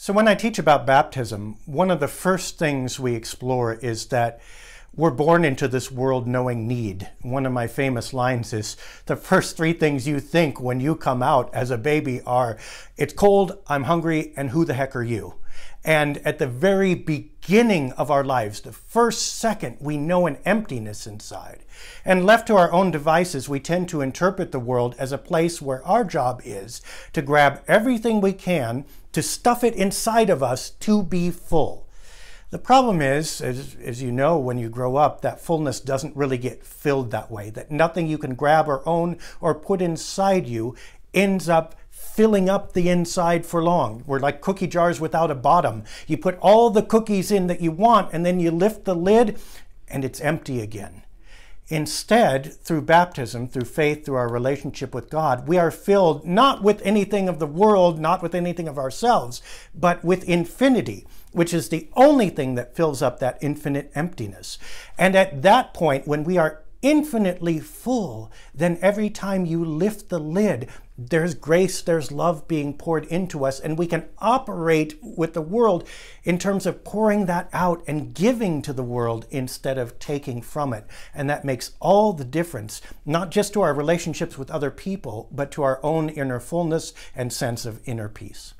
So, when I teach about baptism, one of the first things we explore is that we're born into this world knowing need. One of my famous lines is the first three things you think when you come out as a baby are it's cold, I'm hungry, and who the heck are you? And at the very beginning, beginning of our lives, the first second, we know an emptiness inside. And left to our own devices, we tend to interpret the world as a place where our job is to grab everything we can, to stuff it inside of us to be full. The problem is, as, as, you know, when you grow up, that fullness doesn't really get filled that way, that nothing you can grab or own or put inside you ends up filling up the inside for long. We're like cookie jars without a bottom. You put all the cookies in that you want, and then you lift the lid, and it's empty again. Instead, through baptism, through faith, through our relationship with God, we are filled not with anything of the world, not with anything of ourselves, but with infinity, which is the only thing that fills up that infinite emptiness. And at that point, when we are infinitely full, then every time you lift the lid, there's grace, there's love being poured into us, and we can operate with the world in terms of pouring that out and giving to the world instead of taking from it. And that makes all the difference, not just to our relationships with other people, but to our own inner fullness and sense of inner peace.